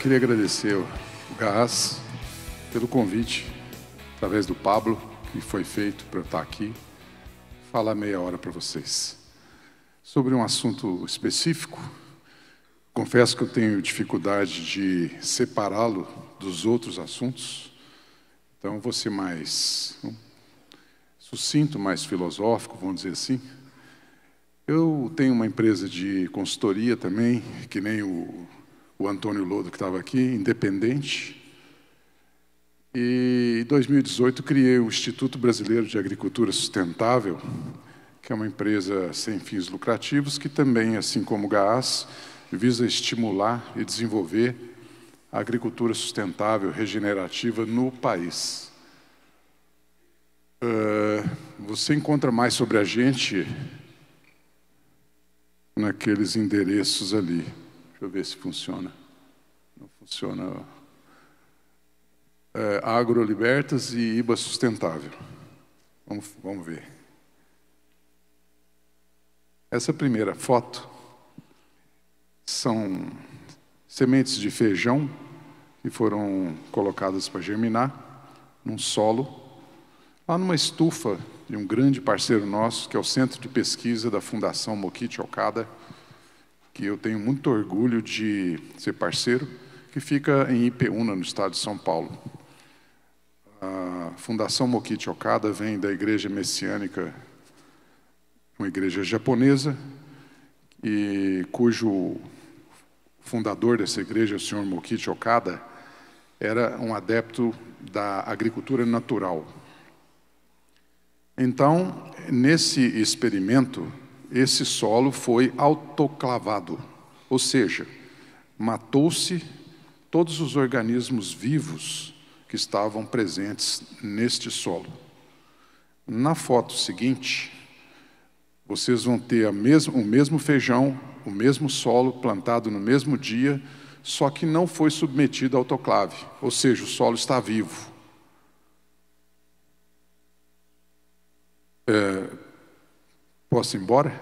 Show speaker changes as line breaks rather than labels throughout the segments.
queria agradecer o Garras pelo convite, através do Pablo, que foi feito para eu estar aqui, falar meia hora para vocês. Sobre um assunto específico, confesso que eu tenho dificuldade de separá-lo dos outros assuntos, então vou ser mais sucinto, mais filosófico, vamos dizer assim. Eu tenho uma empresa de consultoria também, que nem o o Antônio Lodo, que estava aqui, independente. E em 2018 criei o Instituto Brasileiro de Agricultura Sustentável, que é uma empresa sem fins lucrativos que também, assim como o GAAS, visa estimular e desenvolver a agricultura sustentável, regenerativa no país. Uh, você encontra mais sobre a gente naqueles endereços ali. Deixa eu ver se funciona. Não funciona. É, Agrolibertas e IBA Sustentável. Vamos, vamos ver. Essa primeira foto são sementes de feijão que foram colocadas para germinar num solo, lá numa estufa de um grande parceiro nosso, que é o Centro de Pesquisa da Fundação Moquite Okada, que eu tenho muito orgulho de ser parceiro, que fica em Ipeúna, no estado de São Paulo. A Fundação Mokichi Okada vem da Igreja Messiânica, uma igreja japonesa, e cujo fundador dessa igreja, o senhor Mokichi Okada, era um adepto da agricultura natural. Então, nesse experimento, esse solo foi autoclavado, ou seja, matou-se todos os organismos vivos que estavam presentes neste solo. Na foto seguinte, vocês vão ter o mesmo feijão, o mesmo solo plantado no mesmo dia, só que não foi submetido a autoclave, ou seja, o solo está vivo. É, Posso ir embora?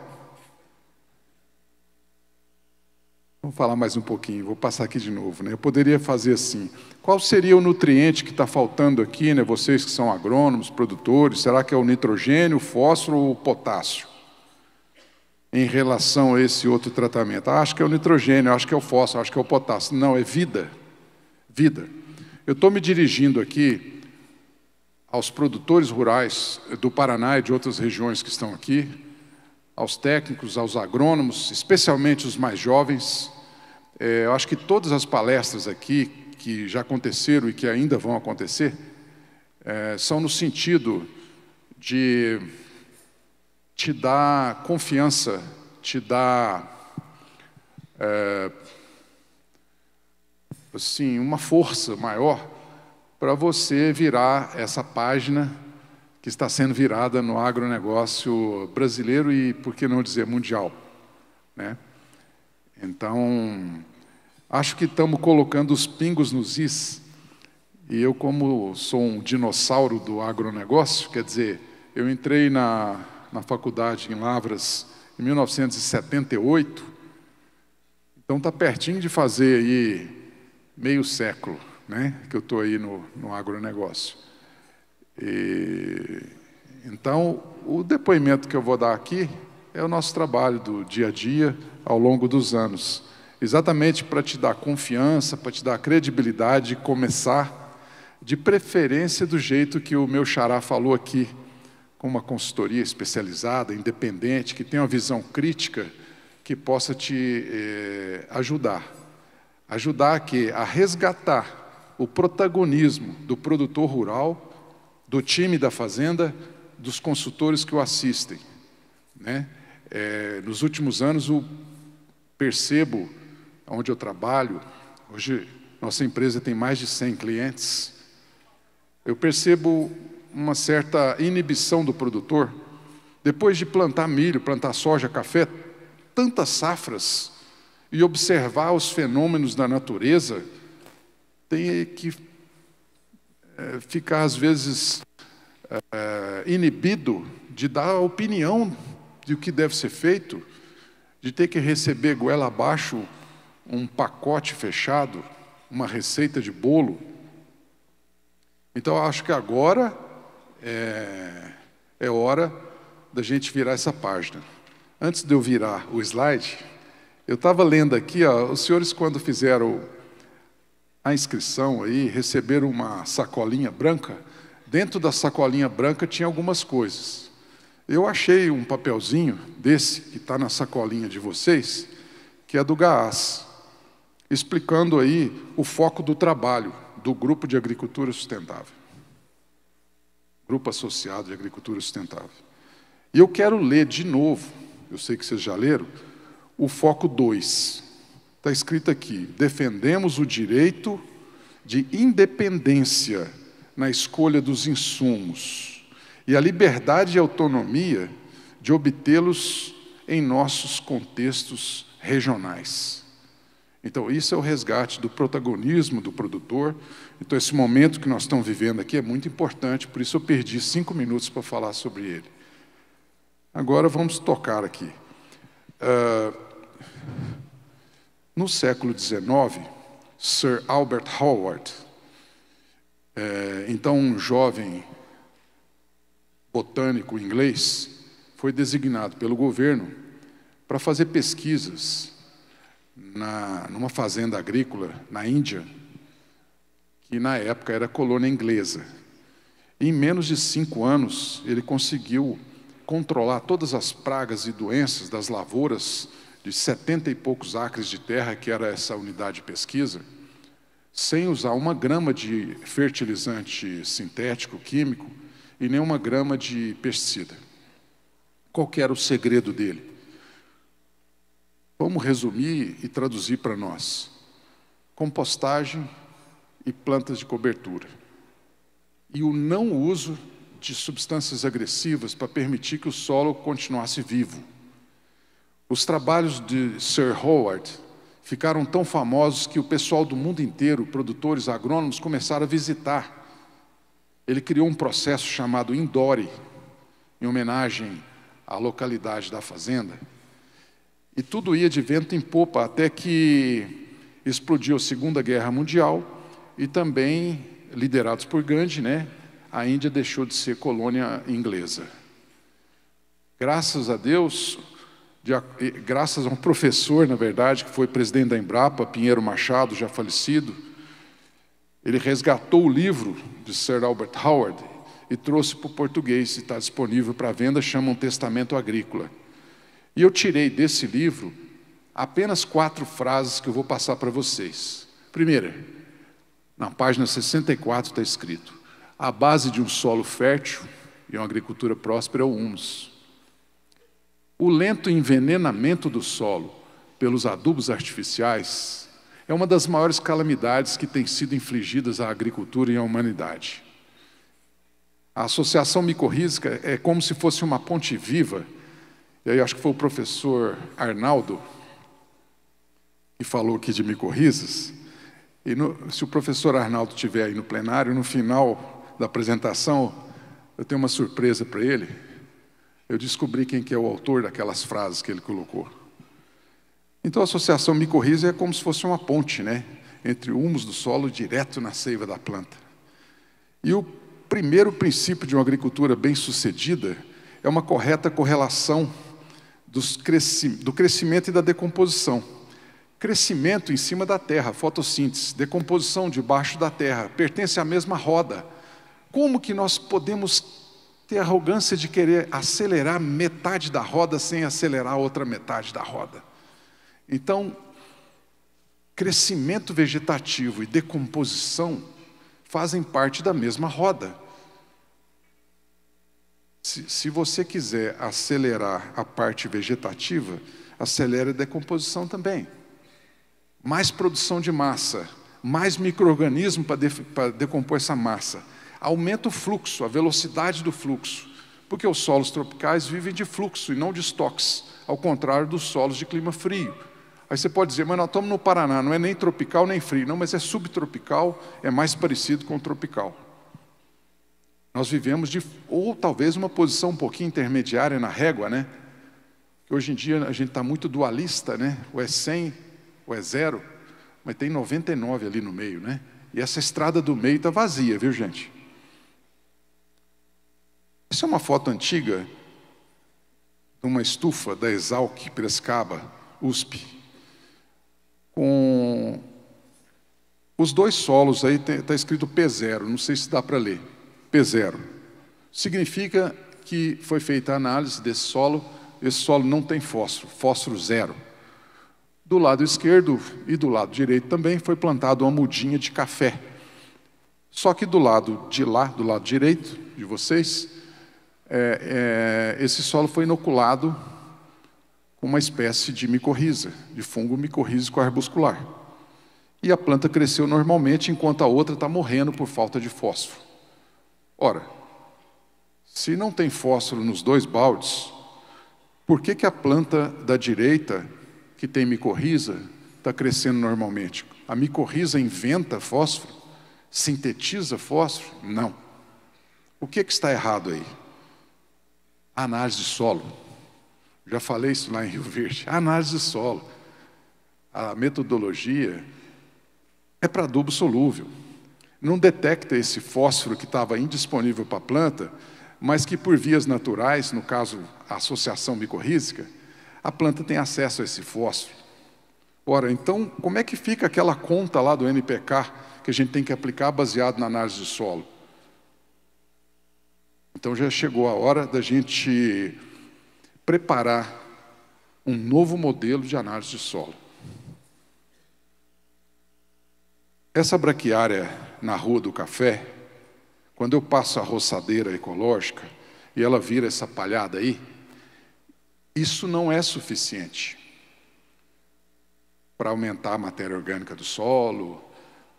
Vamos falar mais um pouquinho, vou passar aqui de novo. Né? Eu poderia fazer assim: qual seria o nutriente que está faltando aqui, né? vocês que são agrônomos, produtores? Será que é o nitrogênio, o fósforo ou o potássio? Em relação a esse outro tratamento. Ah, acho que é o nitrogênio, acho que é o fósforo, acho que é o potássio. Não, é vida. Vida. Eu estou me dirigindo aqui aos produtores rurais do Paraná e de outras regiões que estão aqui, aos técnicos, aos agrônomos, especialmente os mais jovens. É, eu acho que todas as palestras aqui que já aconteceram e que ainda vão acontecer é, são no sentido de te dar confiança, te dar é, assim uma força maior para você virar essa página que está sendo virada no agronegócio brasileiro e, por que não dizer, mundial. Né? Então, acho que estamos colocando os pingos nos is. E eu, como sou um dinossauro do agronegócio, quer dizer, eu entrei na, na faculdade em Lavras em 1978, então está pertinho de fazer aí meio século né, que eu estou aí no, no agronegócio. E, então, o depoimento que eu vou dar aqui é o nosso trabalho do dia a dia ao longo dos anos, exatamente para te dar confiança, para te dar credibilidade começar, de preferência do jeito que o meu xará falou aqui, com uma consultoria especializada, independente, que tenha uma visão crítica que possa te eh, ajudar. Ajudar que a resgatar o protagonismo do produtor rural do time da Fazenda, dos consultores que o assistem. Né? É, nos últimos anos, eu percebo onde eu trabalho, hoje nossa empresa tem mais de 100 clientes, eu percebo uma certa inibição do produtor. Depois de plantar milho, plantar soja, café, tantas safras, e observar os fenômenos da natureza, tem que é, ficar às vezes, é, inibido de dar a opinião de o que deve ser feito, de ter que receber goela abaixo um pacote fechado, uma receita de bolo. Então, acho que agora é, é hora da gente virar essa página. Antes de eu virar o slide, eu estava lendo aqui, ó, os senhores, quando fizeram a inscrição aí, receberam uma sacolinha branca. Dentro da sacolinha branca tinha algumas coisas. Eu achei um papelzinho desse, que está na sacolinha de vocês, que é do GAAS, explicando aí o foco do trabalho do Grupo de Agricultura Sustentável. Grupo Associado de Agricultura Sustentável. E eu quero ler de novo, eu sei que vocês já leram, o foco 2. Está escrito aqui: defendemos o direito de independência na escolha dos insumos e a liberdade e autonomia de obtê-los em nossos contextos regionais. Então, isso é o resgate do protagonismo do produtor. Então, esse momento que nós estamos vivendo aqui é muito importante, por isso eu perdi cinco minutos para falar sobre ele. Agora vamos tocar aqui. Uh, no século XIX, Sir Albert Howard, é, então um jovem botânico inglês, foi designado pelo governo para fazer pesquisas na, numa fazenda agrícola na Índia, que na época era colônia inglesa. Em menos de cinco anos, ele conseguiu controlar todas as pragas e doenças das lavouras de 70 e poucos acres de terra, que era essa unidade de pesquisa, sem usar uma grama de fertilizante sintético, químico, e nem uma grama de pesticida. Qual que era o segredo dele? Vamos resumir e traduzir para nós. Compostagem e plantas de cobertura. E o não uso de substâncias agressivas para permitir que o solo continuasse vivo. Os trabalhos de Sir Howard ficaram tão famosos que o pessoal do mundo inteiro, produtores agrônomos, começaram a visitar. Ele criou um processo chamado Indore, em homenagem à localidade da fazenda. E tudo ia de vento em popa, até que explodiu a Segunda Guerra Mundial e também, liderados por Gandhi, né, a Índia deixou de ser colônia inglesa. Graças a Deus, de, graças a um professor, na verdade, que foi presidente da Embrapa, Pinheiro Machado, já falecido, ele resgatou o livro de Sir Albert Howard e trouxe para o português, está disponível para venda, chama Um Testamento Agrícola. E eu tirei desse livro apenas quatro frases que eu vou passar para vocês. Primeira, na página 64 está escrito: a base de um solo fértil e uma agricultura próspera é o humus. O lento envenenamento do solo pelos adubos artificiais é uma das maiores calamidades que têm sido infligidas à agricultura e à humanidade. A associação micorrízica é como se fosse uma ponte viva, e aí acho que foi o professor Arnaldo que falou aqui de micorrisas, e no, se o professor Arnaldo estiver aí no plenário, no final da apresentação, eu tenho uma surpresa para ele, eu descobri quem que é o autor daquelas frases que ele colocou. Então a associação micorriza é como se fosse uma ponte, né, entre o humus do solo direto na seiva da planta. E o primeiro princípio de uma agricultura bem-sucedida é uma correta correlação cresci do crescimento e da decomposição. Crescimento em cima da terra, fotossíntese, decomposição debaixo da terra, pertence à mesma roda. Como que nós podemos ter arrogância de querer acelerar metade da roda sem acelerar a outra metade da roda. Então, crescimento vegetativo e decomposição fazem parte da mesma roda. Se, se você quiser acelerar a parte vegetativa, acelera a decomposição também. Mais produção de massa, mais microorganismo para decompor essa massa aumenta o fluxo, a velocidade do fluxo, porque os solos tropicais vivem de fluxo e não de estoques, ao contrário dos solos de clima frio. Aí você pode dizer, mas nós estamos no Paraná, não é nem tropical nem frio. Não, mas é subtropical, é mais parecido com tropical. Nós vivemos de, ou talvez uma posição um pouquinho intermediária na régua, né? Hoje em dia a gente está muito dualista, né? Ou é 100, ou é zero, mas tem 99 ali no meio, né? E essa estrada do meio está vazia, viu gente? Isso é uma foto antiga de uma estufa da Exalc Prescaba, USP, com os dois solos aí está escrito P0, não sei se dá para ler. P0. Significa que foi feita a análise desse solo, esse solo não tem fósforo, fósforo zero. Do lado esquerdo e do lado direito também foi plantada uma mudinha de café. Só que do lado de lá, do lado direito de vocês, é, é, esse solo foi inoculado com uma espécie de micorriza, de fungo micorrízico arbuscular. E a planta cresceu normalmente, enquanto a outra está morrendo por falta de fósforo. Ora, se não tem fósforo nos dois baldes, por que, que a planta da direita, que tem micorriza, está crescendo normalmente? A micorriza inventa fósforo? Sintetiza fósforo? Não. O que, que está errado aí? análise de solo. Já falei isso lá em Rio Verde. Análise de solo. A metodologia é para adubo solúvel. Não detecta esse fósforo que estava indisponível para a planta, mas que por vias naturais, no caso a associação micorrízica, a planta tem acesso a esse fósforo. Ora, então, como é que fica aquela conta lá do NPK que a gente tem que aplicar baseado na análise de solo? Então já chegou a hora da gente preparar um novo modelo de análise de solo. Essa braquiária na Rua do Café, quando eu passo a roçadeira ecológica e ela vira essa palhada aí, isso não é suficiente para aumentar a matéria orgânica do solo,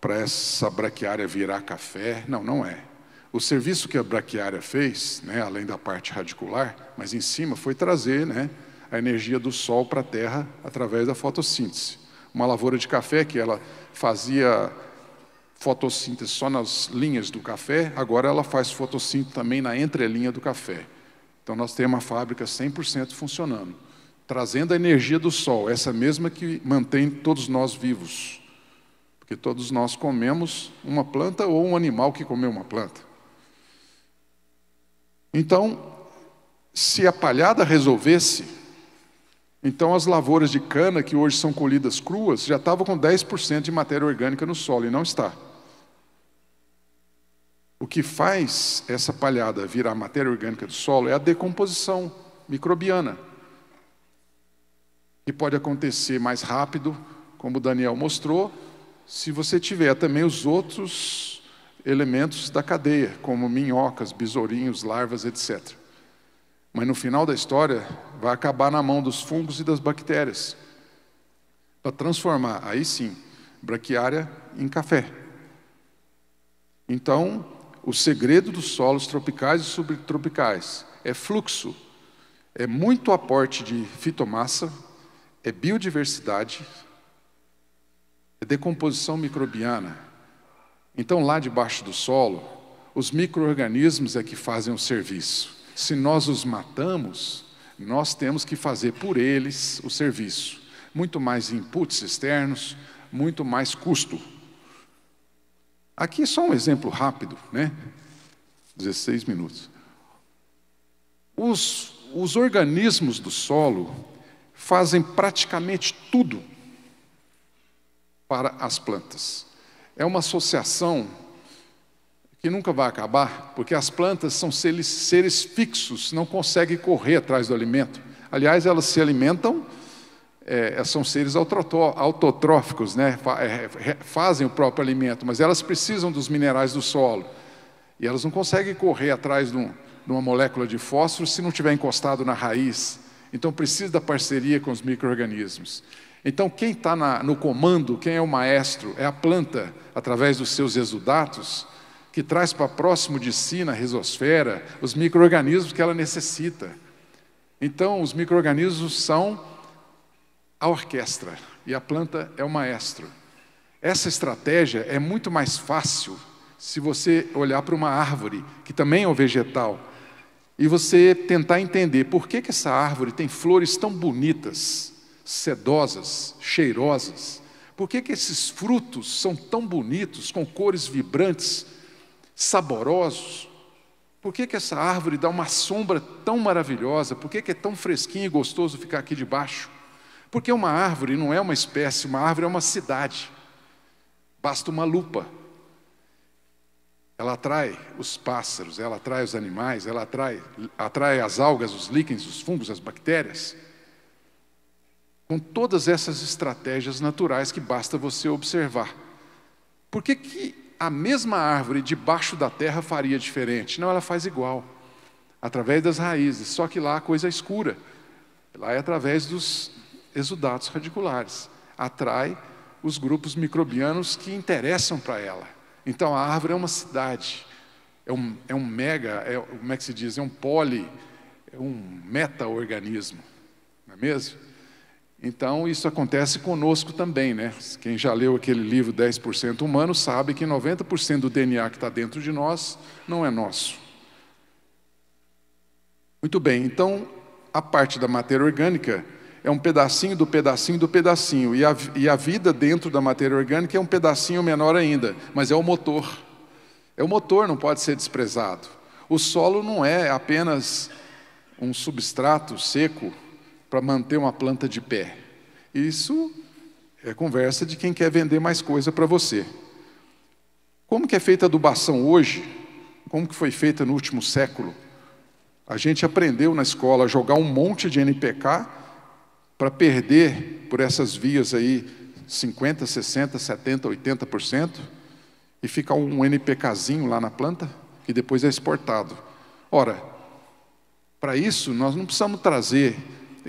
para essa braquiária virar café. Não, não é. O serviço que a braquiária fez, né, além da parte radicular, mas em cima, foi trazer né, a energia do sol para a terra através da fotossíntese. Uma lavoura de café que ela fazia fotossíntese só nas linhas do café, agora ela faz fotossíntese também na entrelinha do café. Então nós temos uma fábrica 100% funcionando, trazendo a energia do sol, essa mesma que mantém todos nós vivos. Porque todos nós comemos uma planta ou um animal que comeu uma planta. Então, se a palhada resolvesse, então as lavouras de cana que hoje são colhidas cruas já estavam com 10% de matéria orgânica no solo e não está. O que faz essa palhada virar matéria orgânica do solo é a decomposição microbiana, que pode acontecer mais rápido, como o Daniel mostrou, se você tiver também os outros elementos da cadeia, como minhocas, besourinhos, larvas, etc. Mas no final da história, vai acabar na mão dos fungos e das bactérias, para transformar, aí sim, braquiária em café. Então, o segredo dos solos tropicais e subtropicais é fluxo, é muito aporte de fitomassa, é biodiversidade, é decomposição microbiana, então, lá debaixo do solo, os micro-organismos é que fazem o serviço. Se nós os matamos, nós temos que fazer por eles o serviço. Muito mais inputs externos, muito mais custo. Aqui só um exemplo rápido, né? 16 minutos. Os, os organismos do solo fazem praticamente tudo para as plantas é uma associação que nunca vai acabar, porque as plantas são seres, seres fixos, não conseguem correr atrás do alimento. Aliás, elas se alimentam, é, é são seres autotróficos, né? É, fazem o próprio alimento, mas elas precisam dos minerais do solo. E elas não conseguem correr atrás de, um, de uma molécula de fósforo se não tiver encostado na raiz. Então, precisa da parceria com os micro-organismos. Então, quem está no comando, quem é o maestro, é a planta, através dos seus exudatos, que traz para próximo de si, na risosfera, os micro-organismos que ela necessita. Então, os micro-organismos são a orquestra e a planta é o maestro. Essa estratégia é muito mais fácil se você olhar para uma árvore, que também é um vegetal, e você tentar entender por que, que essa árvore tem flores tão bonitas sedosas, cheirosas? Por que, que esses frutos são tão bonitos, com cores vibrantes, saborosos? Por que, que essa árvore dá uma sombra tão maravilhosa? Por que, que é tão fresquinho e gostoso ficar aqui debaixo? Porque uma árvore não é uma espécie, uma árvore é uma cidade. Basta uma lupa. Ela atrai os pássaros, ela atrai os animais, ela atrai, atrai as algas, os líquens, os fungos, as bactérias com todas essas estratégias naturais que basta você observar. Por que, que a mesma árvore debaixo da terra faria diferente? Não, ela faz igual, através das raízes, só que lá a coisa é escura, lá é através dos exudatos radiculares atrai os grupos microbianos que interessam para ela. Então a árvore é uma cidade, é um, é um mega, é, como é que se diz? É um poli, é um meta-organismo, não é mesmo? Então, isso acontece conosco também, né? Quem já leu aquele livro 10% Humano sabe que 90% do DNA que está dentro de nós não é nosso. Muito bem, então a parte da matéria orgânica é um pedacinho do pedacinho do pedacinho, e a, e a vida dentro da matéria orgânica é um pedacinho menor ainda, mas é o motor. É o motor, não pode ser desprezado. O solo não é apenas um substrato seco para manter uma planta de pé. Isso é conversa de quem quer vender mais coisa para você. Como que é feita a adubação hoje? Como que foi feita no último século? A gente aprendeu na escola a jogar um monte de NPK para perder por essas vias aí 50, 60, 70, 80% e ficar um NPKzinho lá na planta e depois é exportado. Ora, para isso nós não precisamos trazer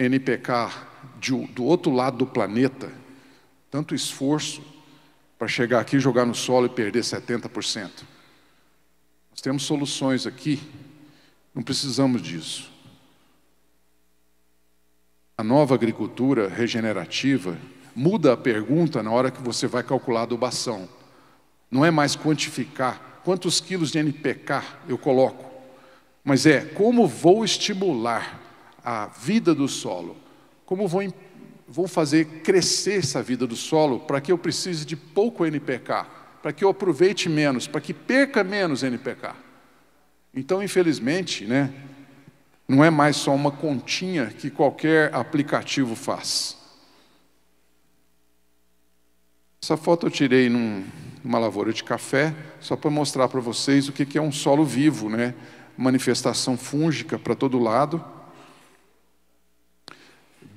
NPK de, do outro lado do planeta, tanto esforço para chegar aqui, jogar no solo e perder 70%. Nós temos soluções aqui, não precisamos disso. A nova agricultura regenerativa muda a pergunta na hora que você vai calcular a adubação. Não é mais quantificar quantos quilos de NPK eu coloco, mas é como vou estimular a vida do solo, como vou, vou fazer crescer essa vida do solo para que eu precise de pouco NPK, para que eu aproveite menos, para que perca menos NPK. Então, infelizmente, né, não é mais só uma continha que qualquer aplicativo faz. Essa foto eu tirei num, numa lavoura de café, só para mostrar para vocês o que, que é um solo vivo, né? manifestação fúngica para todo lado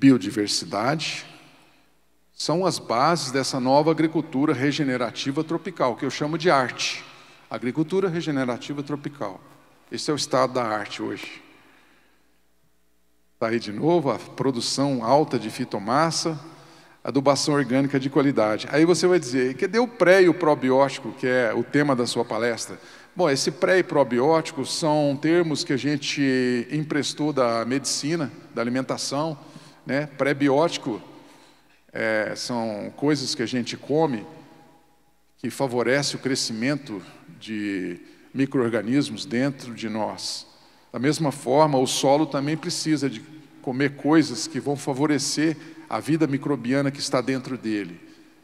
biodiversidade, são as bases dessa nova agricultura regenerativa tropical, que eu chamo de arte. Agricultura regenerativa tropical. Esse é o estado da arte hoje. Está aí de novo a produção alta de fitomassa, adubação orgânica de qualidade. Aí você vai dizer, cadê o pré e o probiótico, que é o tema da sua palestra? Bom, esse pré e probiótico são termos que a gente emprestou da medicina, da alimentação, né? Pré-biótico é, são coisas que a gente come que favorece o crescimento de micro-organismos dentro de nós. Da mesma forma, o solo também precisa de comer coisas que vão favorecer a vida microbiana que está dentro dele.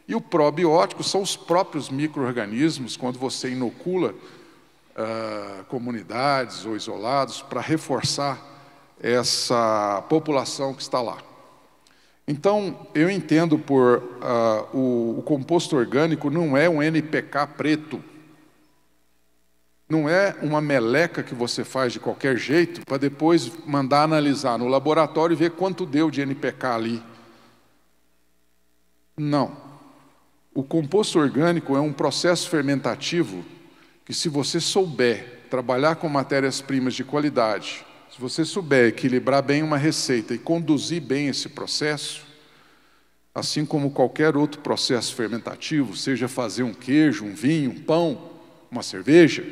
E o probiótico são os próprios micro-organismos, quando você inocula uh, comunidades ou isolados, para reforçar essa população que está lá. Então, eu entendo por uh, o, o composto orgânico não é um NPK preto. Não é uma meleca que você faz de qualquer jeito para depois mandar analisar no laboratório e ver quanto deu de NPK ali. Não. O composto orgânico é um processo fermentativo que, se você souber trabalhar com matérias-primas de qualidade, se você souber equilibrar bem uma receita e conduzir bem esse processo, assim como qualquer outro processo fermentativo, seja fazer um queijo, um vinho, um pão, uma cerveja,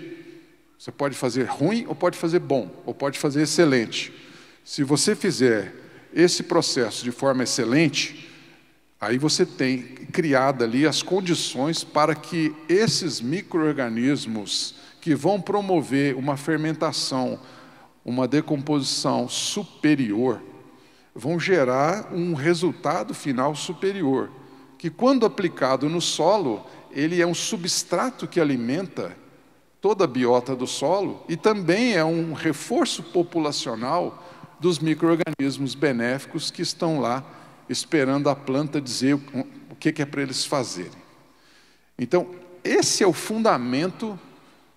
você pode fazer ruim ou pode fazer bom, ou pode fazer excelente. Se você fizer esse processo de forma excelente, aí você tem criado ali as condições para que esses micro-organismos que vão promover uma fermentação uma decomposição superior, vão gerar um resultado final superior, que quando aplicado no solo, ele é um substrato que alimenta toda a biota do solo e também é um reforço populacional dos micro-organismos benéficos que estão lá esperando a planta dizer o que é para eles fazerem. Então, esse é o fundamento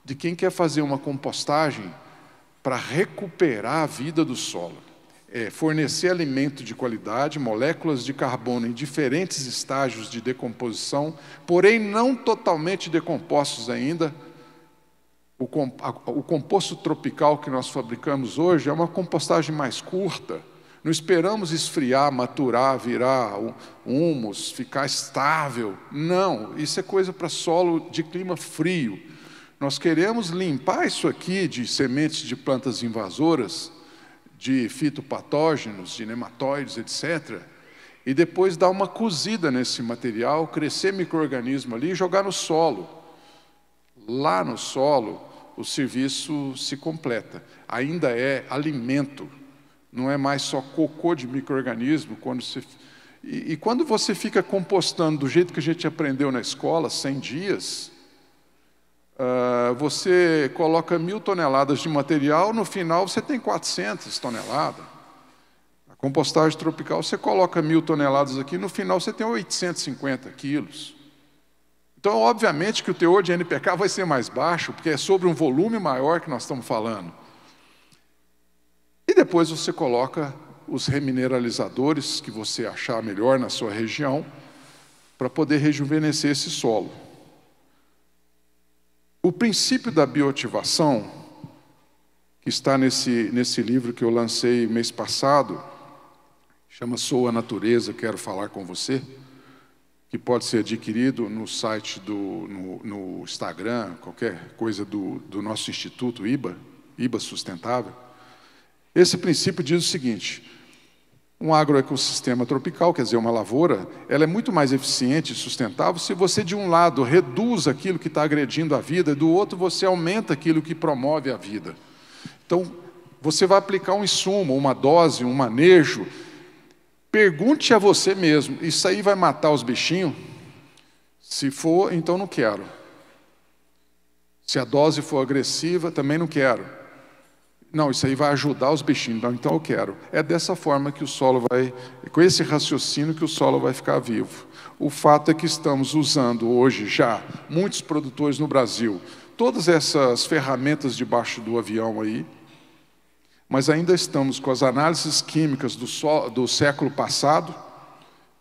de quem quer fazer uma compostagem para recuperar a vida do solo. É fornecer alimento de qualidade, moléculas de carbono em diferentes estágios de decomposição, porém não totalmente decompostos ainda. O, comp o composto tropical que nós fabricamos hoje é uma compostagem mais curta. Não esperamos esfriar, maturar, virar humus, ficar estável. Não, isso é coisa para solo de clima frio nós queremos limpar isso aqui de sementes de plantas invasoras, de fitopatógenos, de nematóides, etc. E depois dar uma cozida nesse material, crescer microorganismo ali e jogar no solo. Lá no solo, o serviço se completa. Ainda é alimento, não é mais só cocô de microorganismo se e, e quando você fica compostando do jeito que a gente aprendeu na escola, 100 dias, Uh, você coloca mil toneladas de material, no final você tem 400 toneladas. A compostagem tropical, você coloca mil toneladas aqui, no final você tem 850 quilos. Então, obviamente que o teor de NPK vai ser mais baixo, porque é sobre um volume maior que nós estamos falando. E depois você coloca os remineralizadores que você achar melhor na sua região, para poder rejuvenescer esse solo. O princípio da bioativação, que está nesse, nesse livro que eu lancei mês passado, chama Sou a Natureza, Quero Falar com Você, que pode ser adquirido no site do no, no Instagram, qualquer coisa do, do nosso instituto IBA, IBA Sustentável. Esse princípio diz o seguinte: um agroecossistema tropical, quer dizer, uma lavoura, ela é muito mais eficiente e sustentável se você, de um lado, reduz aquilo que está agredindo a vida, do outro, você aumenta aquilo que promove a vida. Então, você vai aplicar um insumo, uma dose, um manejo. Pergunte a você mesmo: isso aí vai matar os bichinhos? Se for, então não quero. Se a dose for agressiva, também não quero não, isso aí vai ajudar os bichinhos, não, então eu quero. É dessa forma que o solo vai, com esse raciocínio que o solo vai ficar vivo. O fato é que estamos usando hoje já muitos produtores no Brasil todas essas ferramentas debaixo do avião aí, mas ainda estamos com as análises químicas do, do século passado,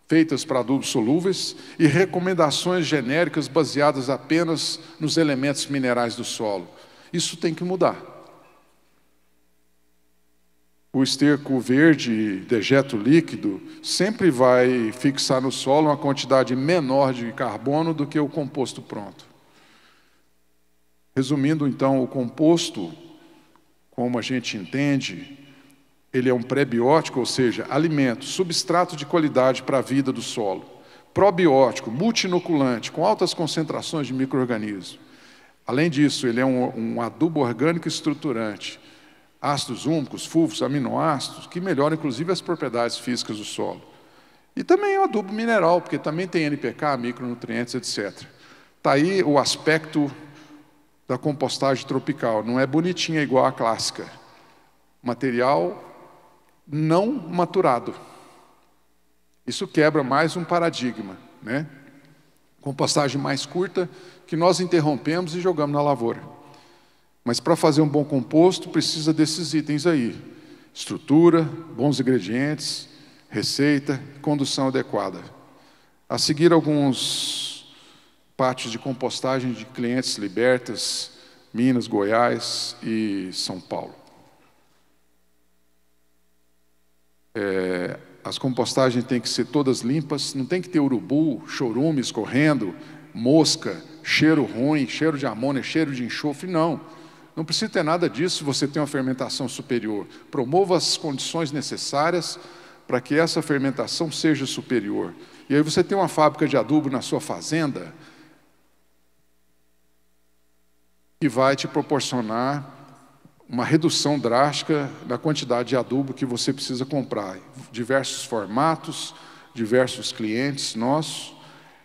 feitas para adubos solúveis, e recomendações genéricas baseadas apenas nos elementos minerais do solo. Isso tem que mudar o esterco verde, dejeto líquido, sempre vai fixar no solo uma quantidade menor de carbono do que o composto pronto. Resumindo, então, o composto, como a gente entende, ele é um prebiótico, ou seja, alimento, substrato de qualidade para a vida do solo. Probiótico, multinoculante, com altas concentrações de micro-organismos. Além disso, ele é um, um adubo orgânico estruturante ácidos úmicos, fulvos, aminoácidos, que melhoram inclusive as propriedades físicas do solo. E também o adubo mineral, porque também tem NPK, micronutrientes, etc. Está aí o aspecto da compostagem tropical. Não é bonitinha igual à clássica. Material não maturado. Isso quebra mais um paradigma. Né? Compostagem mais curta, que nós interrompemos e jogamos na lavoura. Mas para fazer um bom composto, precisa desses itens aí: estrutura, bons ingredientes, receita, condução adequada. A seguir, alguns pátios de compostagem de clientes libertas, Minas, Goiás e São Paulo. É, as compostagens têm que ser todas limpas, não tem que ter urubu, chorume escorrendo, mosca, cheiro ruim, cheiro de amônia, cheiro de enxofre, não. Não precisa ter nada disso se você tem uma fermentação superior. Promova as condições necessárias para que essa fermentação seja superior. E aí você tem uma fábrica de adubo na sua fazenda que vai te proporcionar uma redução drástica da quantidade de adubo que você precisa comprar. Diversos formatos, diversos clientes nossos.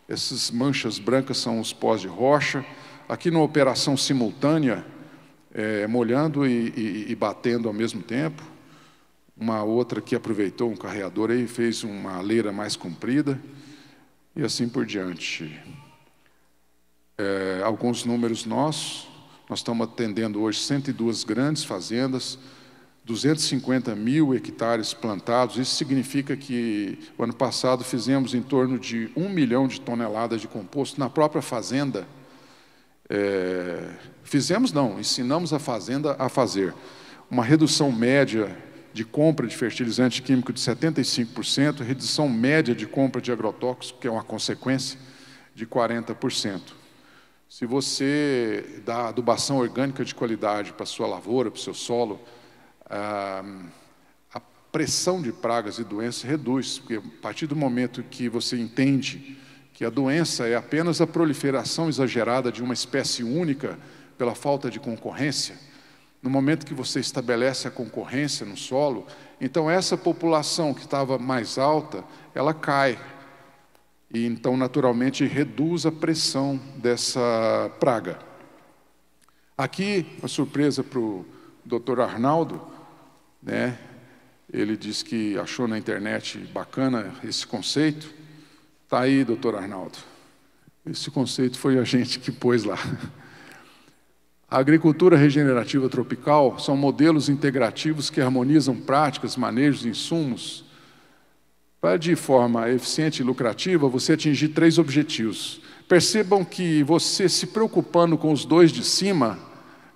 Essas manchas brancas são os pós de rocha. Aqui na operação simultânea, é, molhando e, e, e batendo ao mesmo tempo. Uma outra que aproveitou um carreador e fez uma leira mais comprida e assim por diante. É, alguns números nossos, nós estamos atendendo hoje 102 grandes fazendas, 250 mil hectares plantados, isso significa que o ano passado fizemos em torno de um milhão de toneladas de composto na própria fazenda. É, fizemos não, ensinamos a fazenda a fazer. Uma redução média de compra de fertilizante químico de 75%, redução média de compra de agrotóxico, que é uma consequência, de 40%. Se você dá adubação orgânica de qualidade para sua lavoura, para o seu solo, ah, a pressão de pragas e doenças reduz, porque a partir do momento que você entende que a doença é apenas a proliferação exagerada de uma espécie única pela falta de concorrência, no momento que você estabelece a concorrência no solo, então essa população que estava mais alta, ela cai. E então, naturalmente, reduz a pressão dessa praga. Aqui, uma surpresa para o doutor Arnaldo, né? ele disse que achou na internet bacana esse conceito. Está aí, doutor Arnaldo. Esse conceito foi a gente que pôs lá. A agricultura regenerativa tropical são modelos integrativos que harmonizam práticas, manejos e insumos para, de forma eficiente e lucrativa, você atingir três objetivos. Percebam que você se preocupando com os dois de cima,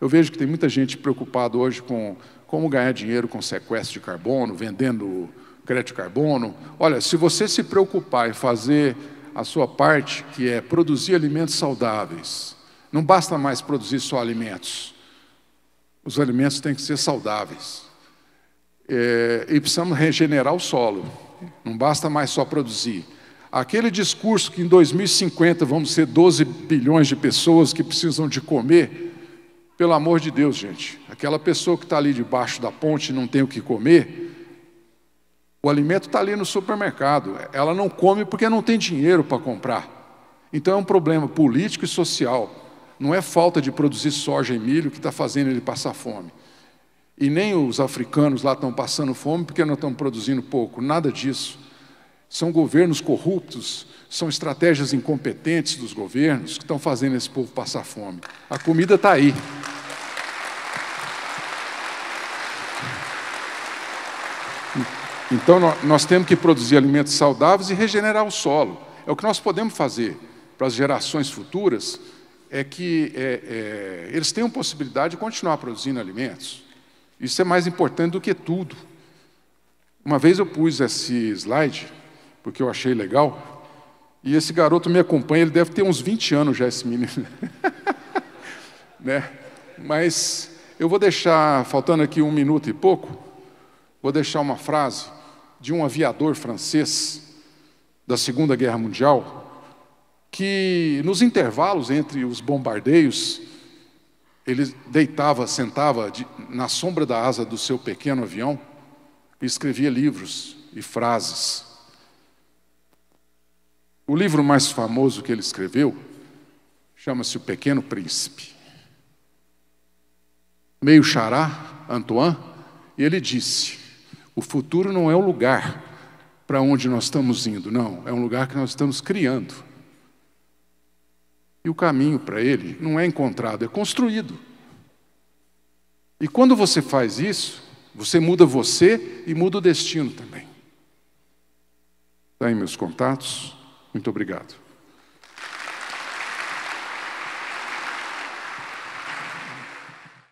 eu vejo que tem muita gente preocupada hoje com como ganhar dinheiro com sequestro de carbono, vendendo crédito carbono. Olha, se você se preocupar em fazer a sua parte, que é produzir alimentos saudáveis, não basta mais produzir só alimentos. Os alimentos têm que ser saudáveis. É, e precisamos regenerar o solo. Não basta mais só produzir. Aquele discurso que em 2050 vamos ser 12 bilhões de pessoas que precisam de comer, pelo amor de Deus, gente, aquela pessoa que está ali debaixo da ponte e não tem o que comer, o alimento está ali no supermercado. Ela não come porque não tem dinheiro para comprar. Então é um problema político e social. Não é falta de produzir soja e milho que está fazendo ele passar fome. E nem os africanos lá estão passando fome porque não estão produzindo pouco. Nada disso. São governos corruptos, são estratégias incompetentes dos governos que estão fazendo esse povo passar fome. A comida está aí. Então, nós temos que produzir alimentos saudáveis e regenerar o solo. É o que nós podemos fazer para as gerações futuras, é que é, é, eles tenham possibilidade de continuar produzindo alimentos. Isso é mais importante do que tudo. Uma vez eu pus esse slide, porque eu achei legal, e esse garoto me acompanha, ele deve ter uns 20 anos já, esse menino. né? Mas eu vou deixar, faltando aqui um minuto e pouco, vou deixar uma frase de um aviador francês da Segunda Guerra Mundial, que nos intervalos entre os bombardeios, ele deitava, sentava de, na sombra da asa do seu pequeno avião e escrevia livros e frases. O livro mais famoso que ele escreveu chama-se O Pequeno Príncipe. Meio chará Antoine, e ele disse: o futuro não é o lugar para onde nós estamos indo, não. É um lugar que nós estamos criando. E o caminho para ele não é encontrado, é construído. E quando você faz isso, você muda você e muda o destino também. Está aí meus contatos. Muito obrigado.